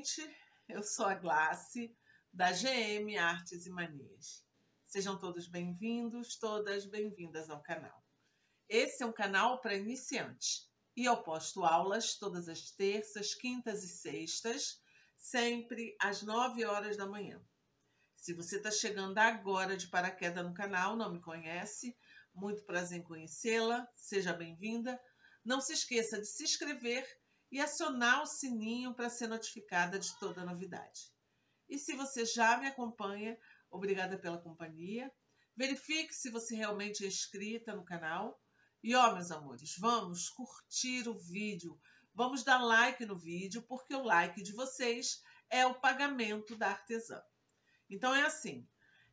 gente, eu sou a Glace, da GM Artes e Manias. Sejam todos bem-vindos, todas bem-vindas ao canal. Esse é um canal para iniciantes e eu posto aulas todas as terças, quintas e sextas, sempre às 9 horas da manhã. Se você está chegando agora de paraquedas no canal, não me conhece, muito prazer em conhecê-la, seja bem-vinda. Não se esqueça de se inscrever e acionar o sininho para ser notificada de toda novidade. E se você já me acompanha, obrigada pela companhia. Verifique se você realmente é inscrita no canal. E ó, meus amores, vamos curtir o vídeo. Vamos dar like no vídeo, porque o like de vocês é o pagamento da artesã. Então é assim,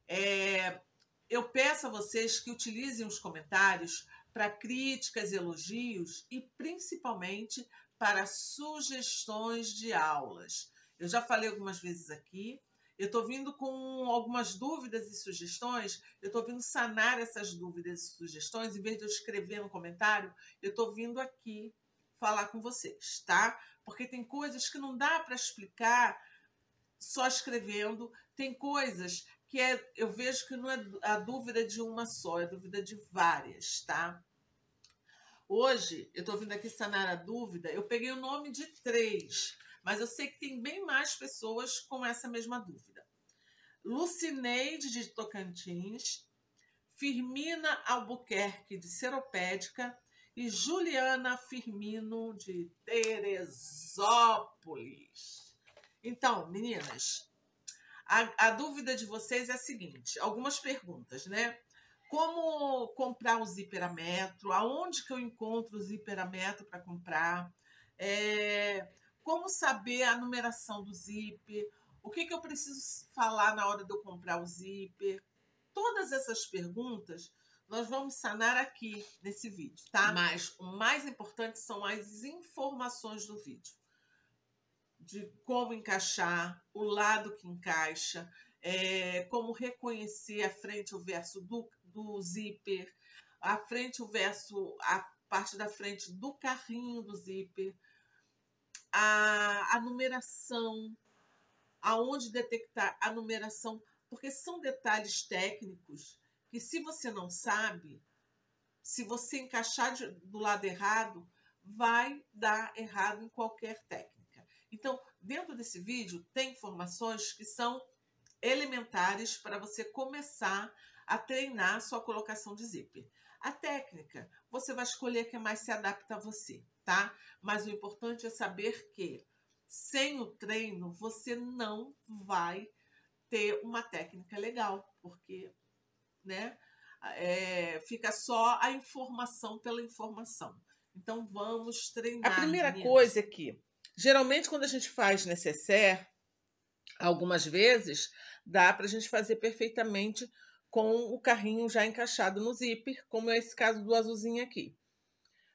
é... eu peço a vocês que utilizem os comentários para críticas, elogios e principalmente para sugestões de aulas. Eu já falei algumas vezes aqui, eu estou vindo com algumas dúvidas e sugestões, eu estou vindo sanar essas dúvidas e sugestões, em vez de eu escrever no comentário, eu estou vindo aqui falar com vocês, tá? Porque tem coisas que não dá para explicar só escrevendo, tem coisas que é, eu vejo que não é a dúvida de uma só, é a dúvida de várias, tá? Hoje, eu estou vindo aqui sanar a dúvida, eu peguei o nome de três, mas eu sei que tem bem mais pessoas com essa mesma dúvida. Lucineide de Tocantins, Firmina Albuquerque de Seropédica e Juliana Firmino de Teresópolis. Então, meninas, a, a dúvida de vocês é a seguinte: algumas perguntas, né? como comprar o a metro? aonde que eu encontro os metro para comprar, é, como saber a numeração do zip, o que, que eu preciso falar na hora de eu comprar o zíper. Todas essas perguntas nós vamos sanar aqui nesse vídeo, tá? Mas o mais importante são as informações do vídeo. De como encaixar, o lado que encaixa, é, como reconhecer a frente e o verso do, do zíper, a frente, o verso, a parte da frente do carrinho do zíper, a, a numeração, aonde detectar a numeração, porque são detalhes técnicos que, se você não sabe, se você encaixar de, do lado errado, vai dar errado em qualquer técnica. Então, dentro desse vídeo, tem informações que são elementares para você começar a treinar a sua colocação de zíper. A técnica, você vai escolher que é mais se adapta a você, tá? Mas o importante é saber que sem o treino você não vai ter uma técnica legal, porque, né? É, fica só a informação pela informação. Então vamos treinar. A primeira meninas. coisa é que, geralmente, quando a gente faz necessaire, algumas vezes dá para a gente fazer perfeitamente com o carrinho já encaixado no zíper, como é esse caso do azulzinho aqui.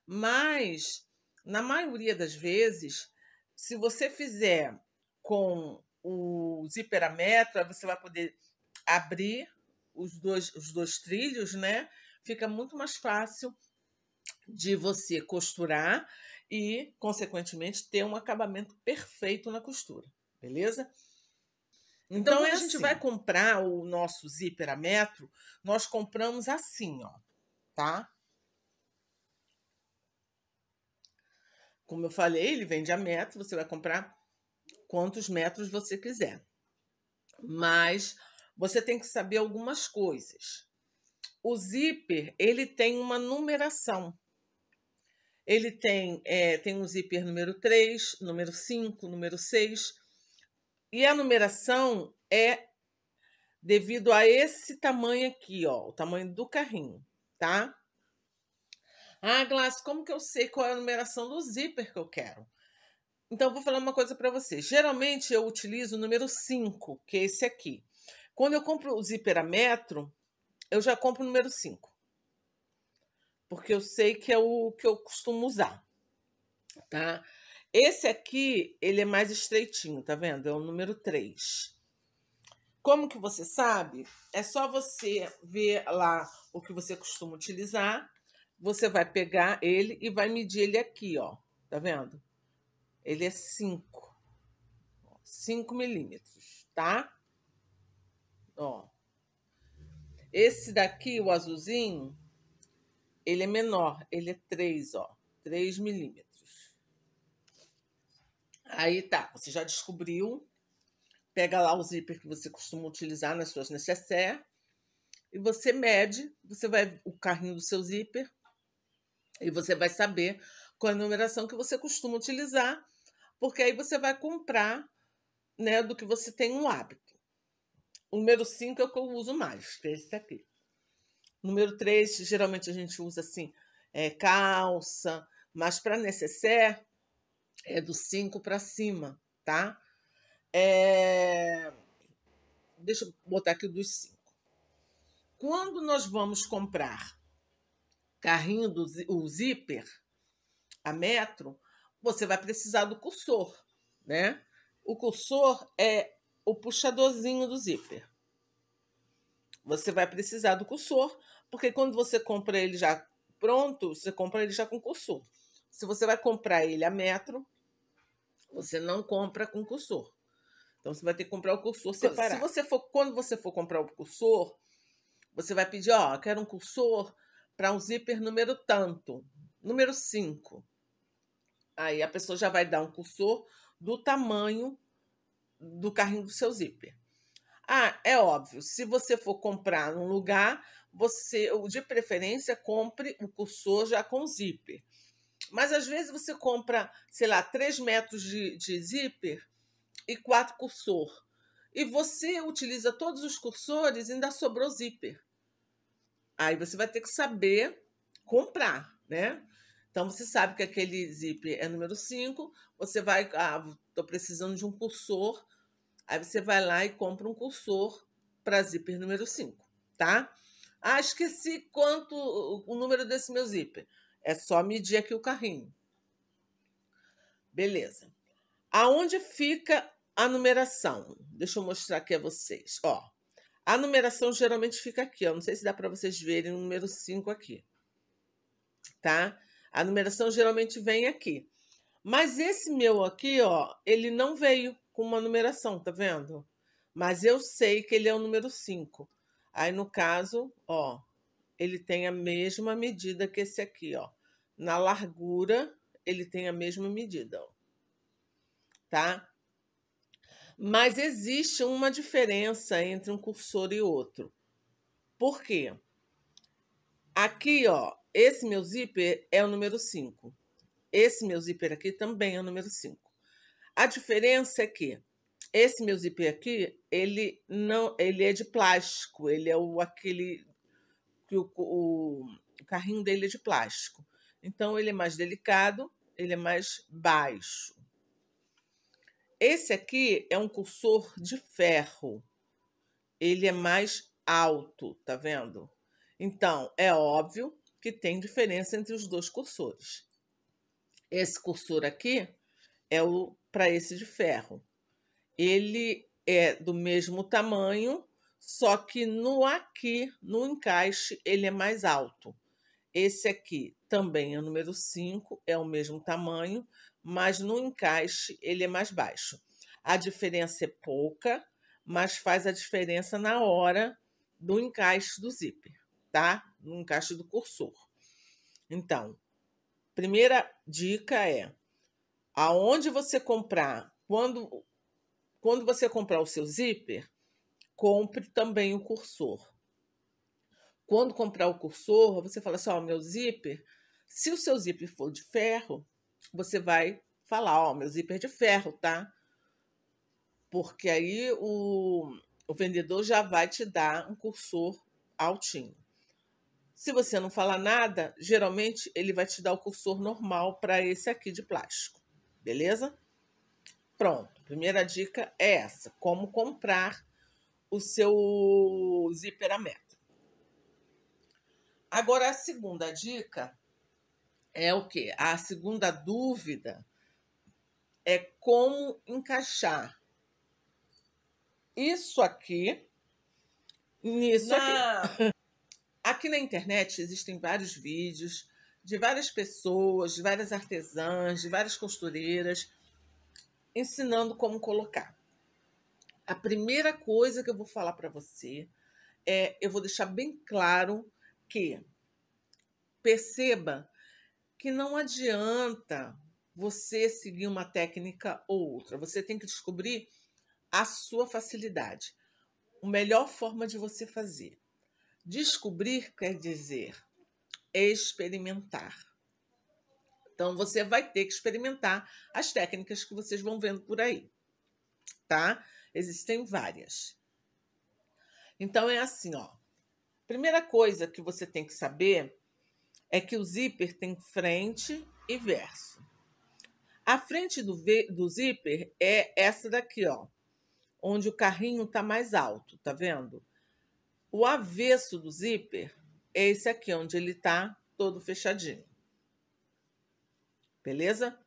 Mas, na maioria das vezes, se você fizer com o zíper a metra, você vai poder abrir os dois, os dois trilhos, né? Fica muito mais fácil de você costurar e, consequentemente, ter um acabamento perfeito na costura, beleza? Então, então é a gente assim. vai comprar o nosso zíper a metro, nós compramos assim, ó, tá? Como eu falei, ele vende a metro, você vai comprar quantos metros você quiser. Mas você tem que saber algumas coisas. O zíper, ele tem uma numeração. Ele tem, é, tem um zíper número 3, número 5, número 6. E a numeração é devido a esse tamanho aqui, ó, o tamanho do carrinho, tá? Ah, Glass, como que eu sei qual é a numeração do zíper que eu quero? Então, vou falar uma coisa para você. Geralmente, eu utilizo o número 5, que é esse aqui. Quando eu compro o zíper a metro, eu já compro o número 5. Porque eu sei que é o que eu costumo usar, tá? Esse aqui, ele é mais estreitinho, tá vendo? É o número 3. Como que você sabe? É só você ver lá o que você costuma utilizar. Você vai pegar ele e vai medir ele aqui, ó. Tá vendo? Ele é 5. 5 milímetros, tá? Ó. Esse daqui, o azulzinho, ele é menor. Ele é 3, ó. 3 milímetros. Aí tá, você já descobriu, pega lá o zíper que você costuma utilizar nas suas necessaires e você mede, você vai o carrinho do seu zíper e você vai saber qual é a numeração que você costuma utilizar, porque aí você vai comprar, né, do que você tem um hábito. O número 5 é o que eu uso mais, que é esse aqui. Número 3, geralmente a gente usa assim, é, calça, mas para necessaire é do 5 para cima, tá? É... Deixa eu botar aqui dos 5. Quando nós vamos comprar carrinho do o zíper, a metro, você vai precisar do cursor, né? O cursor é o puxadorzinho do zíper. Você vai precisar do cursor, porque quando você compra ele já pronto, você compra ele já com cursor. Se você vai comprar ele a metro, você não compra com cursor. Então você vai ter que comprar o cursor separado. Se você for, quando você for comprar o cursor, você vai pedir, ó, quero um cursor para um zíper número tanto, número 5. Aí a pessoa já vai dar um cursor do tamanho do carrinho do seu zíper. Ah, é óbvio, se você for comprar num lugar, você, de preferência, compre o cursor já com zíper. Mas às vezes você compra, sei lá, 3 metros de, de zíper e 4 cursor. E você utiliza todos os cursores e ainda sobrou zíper. Aí você vai ter que saber comprar, né? Então você sabe que aquele zíper é número 5, você vai, ah, tô precisando de um cursor, aí você vai lá e compra um cursor para zíper número 5, tá? Ah, esqueci quanto o número desse meu zíper. É só medir aqui o carrinho. Beleza. Aonde fica a numeração? Deixa eu mostrar aqui a vocês. Ó, a numeração geralmente fica aqui. Ó. Não sei se dá para vocês verem o número 5 aqui. Tá? A numeração geralmente vem aqui. Mas esse meu aqui, ó, ele não veio com uma numeração, tá vendo? Mas eu sei que ele é o número 5. Aí, no caso, ó, ele tem a mesma medida que esse aqui, ó. Na largura, ele tem a mesma medida, ó. Tá? Mas existe uma diferença entre um cursor e outro. Por quê? Aqui, ó, esse meu zíper é o número 5. Esse meu zíper aqui também é o número 5. A diferença é que esse meu zíper aqui, ele não, ele é de plástico, ele é o aquele que o, o, o carrinho dele é de plástico. Então, ele é mais delicado, ele é mais baixo. Esse aqui é um cursor de ferro. Ele é mais alto, tá vendo? Então, é óbvio que tem diferença entre os dois cursores. Esse cursor aqui é o para esse de ferro. Ele é do mesmo tamanho só que no aqui, no encaixe, ele é mais alto. Esse aqui também é o número 5, é o mesmo tamanho, mas no encaixe ele é mais baixo. A diferença é pouca, mas faz a diferença na hora do encaixe do zíper, tá? No encaixe do cursor. Então, primeira dica é: aonde você comprar, quando, quando você comprar o seu zíper, compre também o cursor. Quando comprar o cursor, você fala assim: Ó, oh, meu zíper. Se o seu zíper for de ferro, você vai falar: Ó, oh, meu zíper é de ferro, tá? Porque aí o, o vendedor já vai te dar um cursor altinho. Se você não falar nada, geralmente ele vai te dar o cursor normal para esse aqui de plástico, beleza? Pronto, primeira dica é essa: como comprar o seu zíper a meta. Agora, a segunda dica é o que? A segunda dúvida é como encaixar isso aqui nisso na... aqui. Aqui na internet existem vários vídeos de várias pessoas, de várias artesãs, de várias costureiras ensinando como colocar a primeira coisa que eu vou falar para você é, eu vou deixar bem claro que perceba que não adianta você seguir uma técnica ou outra. Você tem que descobrir a sua facilidade, a melhor forma de você fazer. Descobrir quer dizer experimentar. Então você vai ter que experimentar as técnicas que vocês vão vendo por aí, tá? Existem várias. Então é assim, ó. Primeira coisa que você tem que saber é que o zíper tem frente e verso. A frente do, do zíper é essa daqui, ó, onde o carrinho tá mais alto, tá vendo? O avesso do zíper é esse aqui, onde ele tá todo fechadinho. Beleza?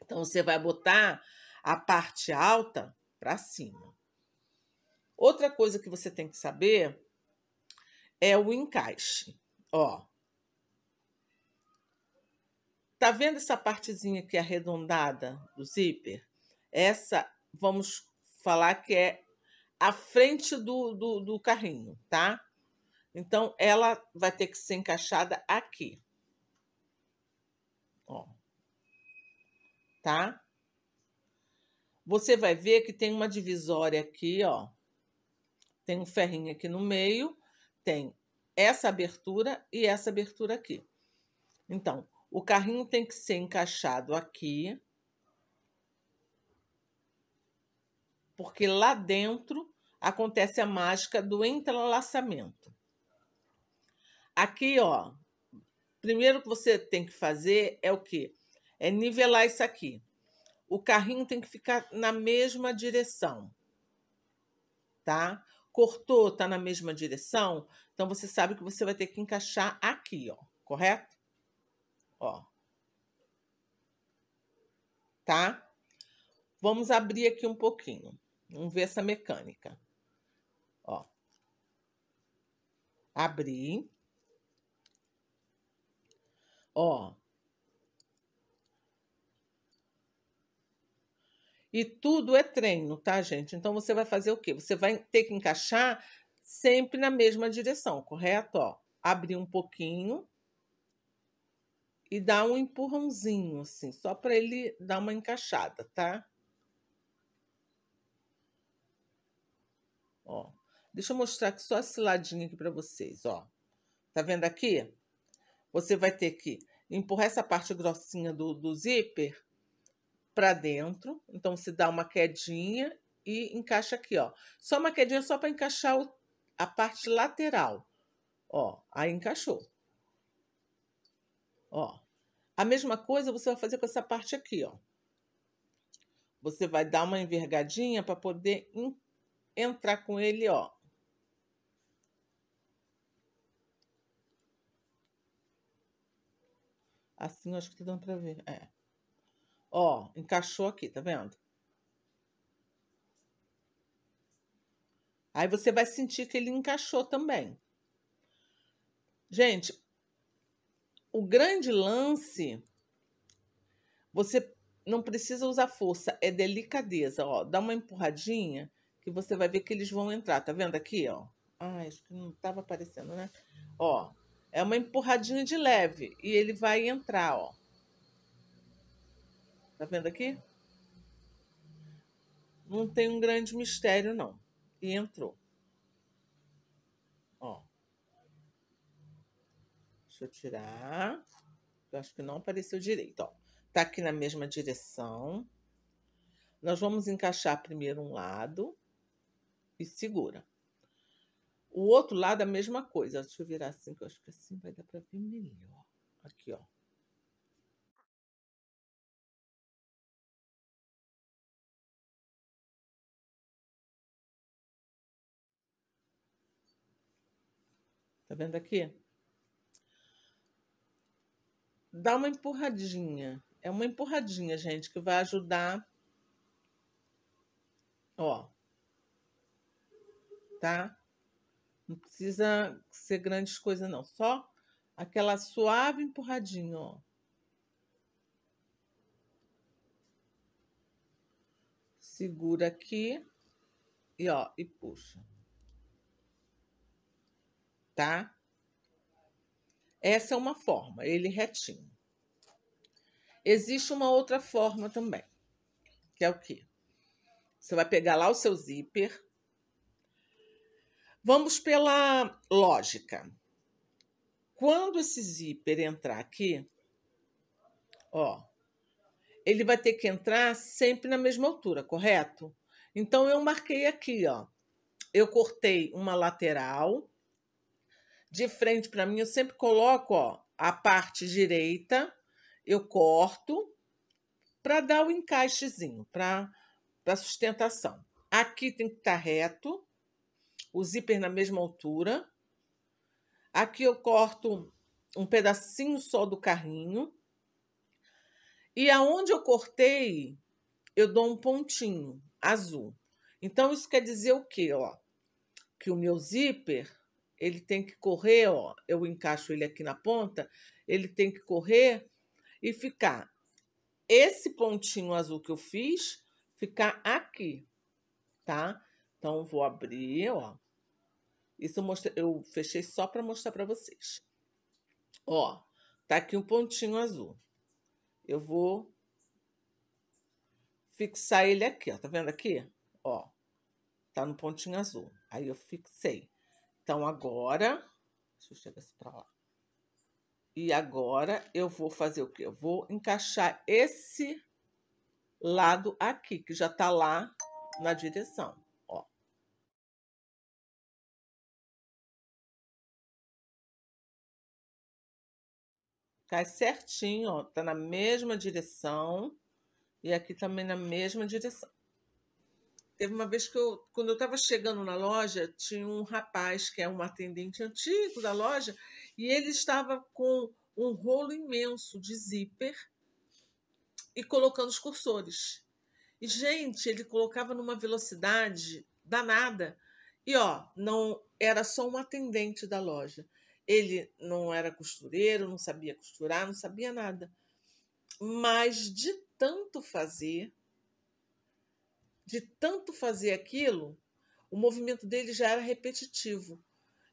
Então você vai botar a parte alta para cima. Outra coisa que você tem que saber é o encaixe. Ó. Tá vendo essa partezinha aqui arredondada do zíper? Essa, vamos falar que é a frente do, do, do carrinho, tá? Então, ela vai ter que ser encaixada aqui. Ó. Tá? Você vai ver que tem uma divisória aqui, ó. Tem um ferrinho aqui no meio, tem essa abertura e essa abertura aqui. Então, o carrinho tem que ser encaixado aqui, porque lá dentro acontece a mágica do entrelaçamento. Aqui, ó, primeiro que você tem que fazer é o quê? É nivelar isso aqui o carrinho tem que ficar na mesma direção, tá? Cortou, tá na mesma direção, então você sabe que você vai ter que encaixar aqui, ó, correto? Ó. Tá? Vamos abrir aqui um pouquinho. Vamos ver essa mecânica. Ó. Abri. Ó, E tudo é treino, tá, gente? Então você vai fazer o quê? Você vai ter que encaixar sempre na mesma direção, correto? Ó, abrir um pouquinho e dar um empurrãozinho, assim, só para ele dar uma encaixada, tá? Ó, deixa eu mostrar aqui só esse ladinho aqui para vocês, ó. Tá vendo aqui? Você vai ter que empurrar essa parte grossinha do, do zíper para dentro. Então se dá uma quedinha e encaixa aqui, ó. Só uma quedinha só para encaixar o, a parte lateral. Ó, aí encaixou. Ó. A mesma coisa você vai fazer com essa parte aqui, ó. Você vai dar uma envergadinha para poder entrar com ele, ó. Assim, eu acho que tá dando para ver. É. Ó, encaixou aqui, tá vendo? Aí você vai sentir que ele encaixou também. Gente, o grande lance, você não precisa usar força, é delicadeza, ó. Dá uma empurradinha que você vai ver que eles vão entrar, tá vendo aqui, ó? Ai, acho que não tava aparecendo, né? Ó, é uma empurradinha de leve e ele vai entrar, ó. Tá vendo aqui? Não tem um grande mistério, não. E entrou. Ó. Deixa eu tirar. Eu acho que não apareceu direito, ó. Tá aqui na mesma direção. Nós vamos encaixar primeiro um lado e segura. O outro lado a mesma coisa. Deixa eu virar assim, que eu acho que assim vai dar para ver melhor. Aqui, ó. Tá vendo aqui? Dá uma empurradinha. É uma empurradinha, gente, que vai ajudar. Ó. Tá? Não precisa ser grandes coisas, não. Só aquela suave empurradinha, ó. Segura aqui e ó, e puxa tá? Essa é uma forma, ele é retinho. Existe uma outra forma também, que é o quê? Você vai pegar lá o seu zíper. Vamos pela lógica. Quando esse zíper entrar aqui, ó, ele vai ter que entrar sempre na mesma altura, correto? Então, eu marquei aqui, ó. Eu cortei uma lateral de frente para mim, eu sempre coloco ó, a parte direita, eu corto para dar o um encaixezinho, para sustentação. Aqui tem que estar tá reto, o zíper na mesma altura. Aqui eu corto um pedacinho só do carrinho. E aonde eu cortei, eu dou um pontinho azul. Então, isso quer dizer o quê? Ó? Que o meu zíper ele tem que correr, ó, eu encaixo ele aqui na ponta, ele tem que correr e ficar esse pontinho azul que eu fiz, ficar aqui, tá? Então vou abrir, ó. Isso eu, mostrei, eu fechei só para mostrar para vocês. Ó, tá aqui um pontinho azul. Eu vou fixar ele aqui, ó, tá vendo aqui? Ó, tá no pontinho azul. Aí eu fixei. Então, agora, deixa eu chegar assim lá. E agora eu vou fazer o quê? Eu vou encaixar esse lado aqui, que já tá lá na direção. Ó. Cai tá certinho, ó. Tá na mesma direção. E aqui também na mesma direção. Teve uma vez que eu, quando eu estava chegando na loja, tinha um rapaz que é um atendente antigo da loja e ele estava com um rolo imenso de zíper e colocando os cursores. E gente, ele colocava numa velocidade danada. E ó, não era só um atendente da loja. Ele não era costureiro, não sabia costurar, não sabia nada. Mas de tanto fazer, de tanto fazer aquilo, o movimento dele já era repetitivo.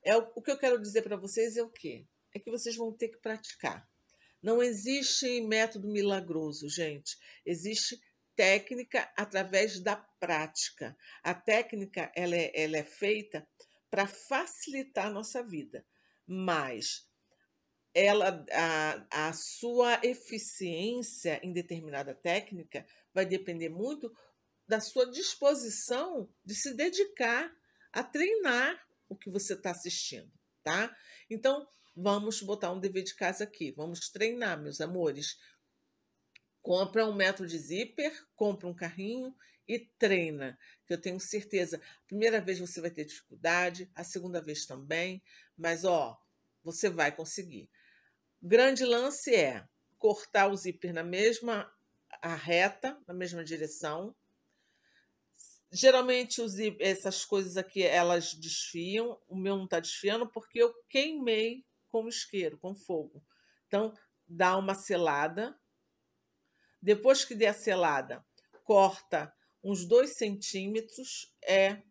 É o, o que eu quero dizer para vocês é o quê? É que vocês vão ter que praticar. Não existe método milagroso, gente. Existe técnica através da prática. A técnica ela é, ela é feita para facilitar a nossa vida, mas ela, a, a sua eficiência em determinada técnica vai depender muito da sua disposição de se dedicar a treinar o que você está assistindo, tá? Então, vamos botar um dever de casa aqui, vamos treinar, meus amores. Compra um metro de zíper, compra um carrinho e treina, que eu tenho certeza. A primeira vez você vai ter dificuldade, a segunda vez também, mas ó, você vai conseguir. Grande lance é cortar o zíper na mesma a reta, na mesma direção, Geralmente os, essas coisas aqui elas desfiam, o meu não está desfiando porque eu queimei com isqueiro, com fogo. Então dá uma selada. Depois que der a selada, corta uns dois centímetros é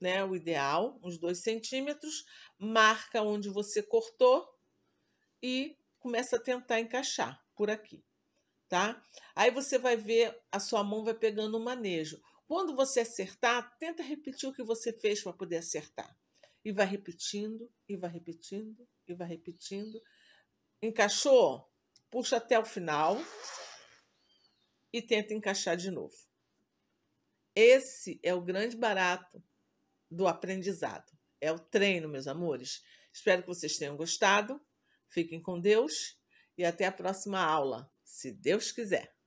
né, o ideal, uns dois centímetros, marca onde você cortou e começa a tentar encaixar por aqui, tá? Aí você vai ver a sua mão vai pegando o manejo. Quando você acertar, tenta repetir o que você fez para poder acertar. E vai repetindo, e vai repetindo, e vai repetindo. Encaixou? Puxa até o final e tenta encaixar de novo. Esse é o grande barato do aprendizado. É o treino, meus amores. Espero que vocês tenham gostado. Fiquem com Deus e até a próxima aula, se Deus quiser.